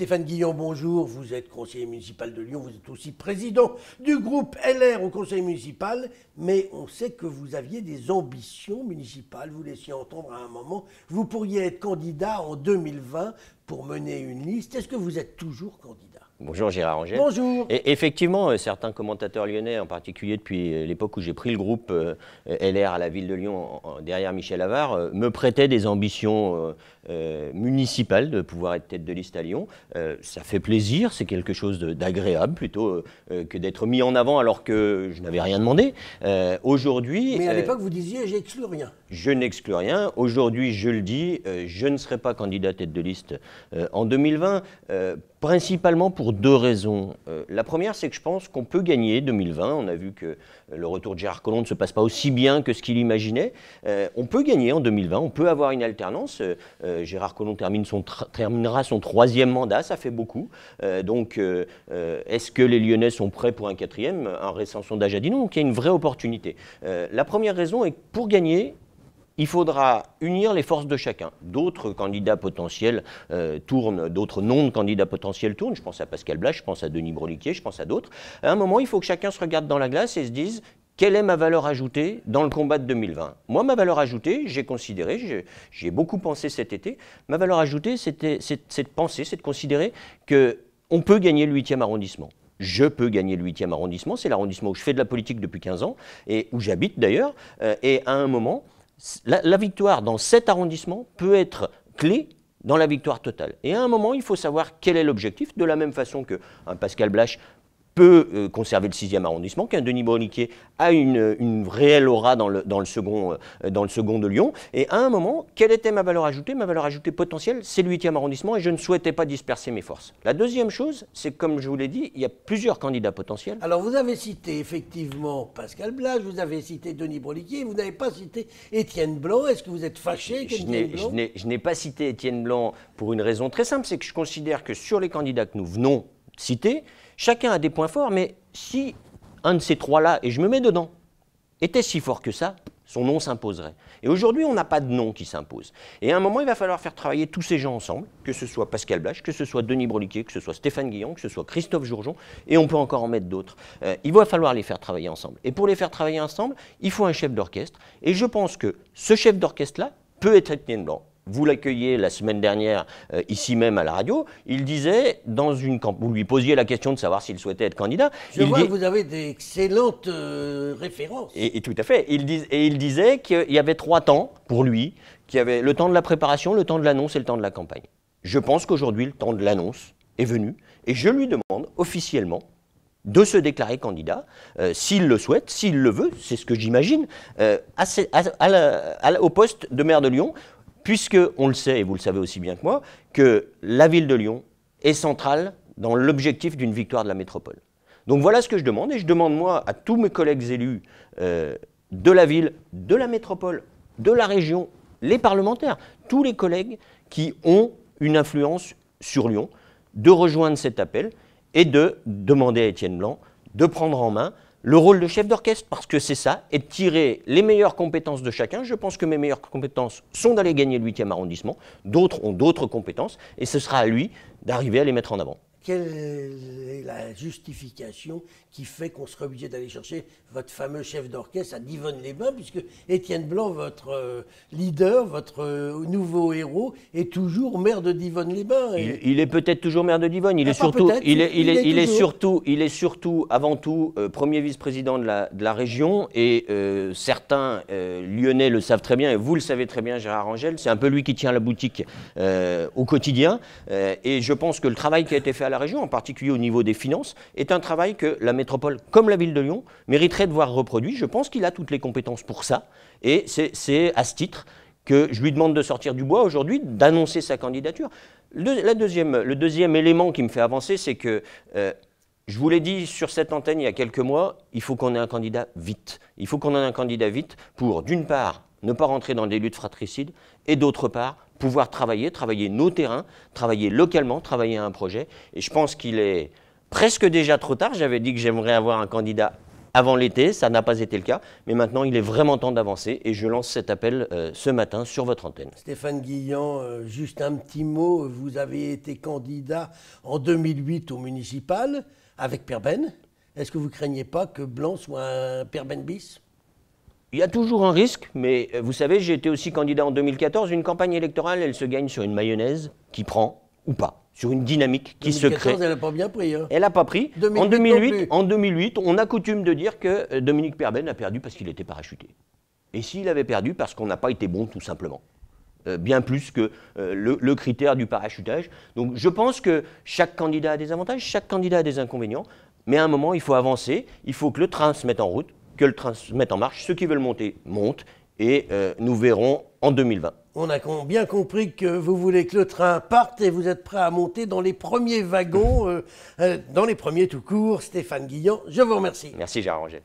Stéphane Guillon, bonjour. Vous êtes conseiller municipal de Lyon, vous êtes aussi président du groupe LR au conseil municipal, mais on sait que vous aviez des ambitions municipales. Vous laissiez entendre à un moment, vous pourriez être candidat en 2020 pour mener une liste. Est-ce que vous êtes toujours candidat Bonjour Gérard Angers. Bonjour. Et effectivement, euh, certains commentateurs lyonnais, en particulier depuis euh, l'époque où j'ai pris le groupe euh, LR à la ville de Lyon derrière Michel Avard, me prêtaient des ambitions municipales de pouvoir être tête de liste à Lyon. ça fait plaisir, c'est quelque chose d'agréable plutôt que d'être mis en avant alors que je n'avais rien demandé. Aujourd'hui. Mais à l'époque, vous disiez j'exclus rien. Je n'exclus rien. Aujourd'hui, je le dis, je ne serai pas candidat tête de liste en 2020 Principalement pour deux raisons. Euh, la première, c'est que je pense qu'on peut gagner 2020. On a vu que euh, le retour de Gérard Collomb ne se passe pas aussi bien que ce qu'il imaginait. Euh, on peut gagner en 2020, on peut avoir une alternance. Gérard Collomb terminera son troisième mandat, ça fait beaucoup. donc, est-ce que les Lyonnais sont prêts pour un quatrième Un récent sondage a dit non, donc il y a une vraie opportunité. la première raison est que pour gagner, il faudra unir les forces de chacun. D'autres candidats potentiels euh, tournent, d'autres noms de candidats potentiels tournent. Je pense à Pascal Blas, je pense à Denis Broliquier, je pense à d'autres. À un moment, il faut que chacun se regarde dans la glace et se dise quelle est ma valeur ajoutée dans le combat de 2020 Moi, ma valeur ajoutée, j'ai considéré, j'ai beaucoup pensé cet été, ma valeur ajoutée, c'était cette penser, c'est de considérer qu'on peut gagner le 8e arrondissement. Je peux gagner le 8e arrondissement, c'est l'arrondissement où je fais de la politique depuis 15 ans, et où j'habite d'ailleurs, euh, et à un moment, la, victoire dans cet arrondissement peut être clé dans la victoire totale. Et à un moment, il faut savoir quel est l'objectif, de la même façon que hein, Pascal Blache euh, conserver le 6e arrondissement, qu'un Denis Bolliquier a une, réelle aura euh, dans le, second, de Lyon. Et à un moment, quelle était ma valeur ajoutée Ma valeur ajoutée potentielle, c'est le 8e arrondissement et je ne souhaitais pas disperser mes forces. La deuxième chose, c'est comme je vous l'ai dit, il y a plusieurs candidats potentiels. Alors vous avez cité effectivement Pascal Blas, vous avez cité Denis Bolliquier, vous n'avez pas cité Étienne Blanc. Est-ce que vous êtes fâché Je n'ai pas cité Étienne Blanc pour une raison très simple, c'est que je considère que sur les candidats que nous venons de citer, Chacun a des points forts, mais si un de ces trois-là, et je me mets dedans, était si fort que ça, son nom s'imposerait. Et aujourd'hui, on n'a pas de nom qui s'impose. Et à un moment, il va falloir faire travailler tous ces gens ensemble, que ce soit Pascal Blache, que ce soit Denis Broliquier, que ce soit Stéphane Guillon, que ce soit Christophe Jourjon, et on peut encore en mettre d'autres. Euh, il va falloir les faire travailler ensemble. Et pour les faire travailler ensemble, il faut un chef d'orchestre. Et je pense que ce chef d'orchestre-là peut être Étienne Blanc, vous l'accueillez la semaine dernière euh, ici même à la radio, il disait dans une vous lui posiez la question de savoir s'il souhaitait être candidat. Je vois que vous avez d'excellentes euh, références. Et, tout à fait. Il et il disait qu'il y avait trois temps pour lui, qu'il y avait le temps de la préparation, le temps de l'annonce et le temps de la campagne. Je pense qu'aujourd'hui le temps de l'annonce est venu et je lui demande officiellement de se déclarer candidat, euh, s'il le souhaite, s'il le veut, c'est ce que j'imagine, au poste de maire de Lyon, puisque on le sait, et vous le savez aussi bien que moi, que la ville de Lyon est centrale dans l'objectif d'une victoire de la métropole. Donc voilà ce que je demande, et je demande moi à tous mes collègues élus euh, de la ville, de la métropole, de la région, les parlementaires, tous les collègues qui ont une influence sur Lyon, de rejoindre cet appel et de demander à Étienne Blanc de prendre en main le rôle de chef d'orchestre, parce que c'est ça, et de tirer les meilleures compétences de chacun. Je pense que mes meilleures compétences sont d'aller gagner le 8 arrondissement, d'autres ont d'autres compétences, et ce sera à lui d'arriver à les mettre en avant quelle est la justification qui fait qu'on serait obligé d'aller chercher votre fameux chef d'orchestre à Divonne-les-Bains, puisque Étienne Blanc, votre euh, leader, votre euh, nouveau héros, est toujours maire de Divonne-les-Bains. Il, est peut-être toujours maire de Divonne. Il, est, ah, surtout, il, est, il est, surtout, il est surtout, avant tout, euh, premier vice-président de la, de la, région. Et certains Lyonnais le savent très bien, et vous le savez très bien, Gérard Angel. C'est un peu lui qui tient la boutique au quotidien. et je pense que le travail qui a été fait à la région, en particulier au niveau des finances, est un travail que la métropole, comme la ville de Lyon, mériterait de voir reproduit. Je pense qu'il a toutes les compétences pour ça, et c'est à ce titre que je lui demande de sortir du bois aujourd'hui, d'annoncer sa candidature. Le, la deuxième, le, deuxième, élément qui me fait avancer, c'est que... Euh, je vous l'ai dit sur cette antenne il y a quelques mois, il faut qu'on ait un candidat vite. Il faut qu'on ait un candidat vite pour, d'une part, ne pas rentrer dans des luttes fratricides, et d'autre part, pouvoir travailler, travailler nos terrains, travailler localement, travailler à un projet. Et je pense qu'il est presque déjà trop tard. J'avais dit que j'aimerais avoir un candidat avant l'été, ça n'a pas été le cas, mais maintenant il est vraiment temps d'avancer et je lance cet appel euh, ce matin sur votre antenne. Stéphane Guillon, euh, juste un petit mot, vous avez été candidat en 2008 au municipal avec Perben. Est-ce que vous craignez pas que Blanc soit un Perben bis il y a toujours un risque, mais euh, vous savez, j'ai été aussi candidat en 2014. Une campagne électorale, elle se gagne sur une mayonnaise qui prend ou pas, sur une dynamique qui se crée. elle n'a pas bien pris. Hein. Elle n'a pas pris. en, 2008, en 2008, on a coutume de dire que euh, Dominique Perben a perdu parce qu'il était parachuté. Et s'il avait perdu, parce qu'on n'a pas été bon, tout simplement. Euh, bien plus que le, critère du parachutage. Donc je pense que chaque candidat a des avantages, chaque candidat a des inconvénients, mais à un moment, il faut avancer, il faut que le train se mette en route que le train se mette en marche. Ceux qui veulent monter montent et euh, nous verrons en 2020. On a bien compris que vous voulez que le train parte et vous êtes prêt à monter dans les premiers wagons, euh, euh, dans les premiers tout court. Stéphane Guillon, je vous remercie. Merci Gérard Roger.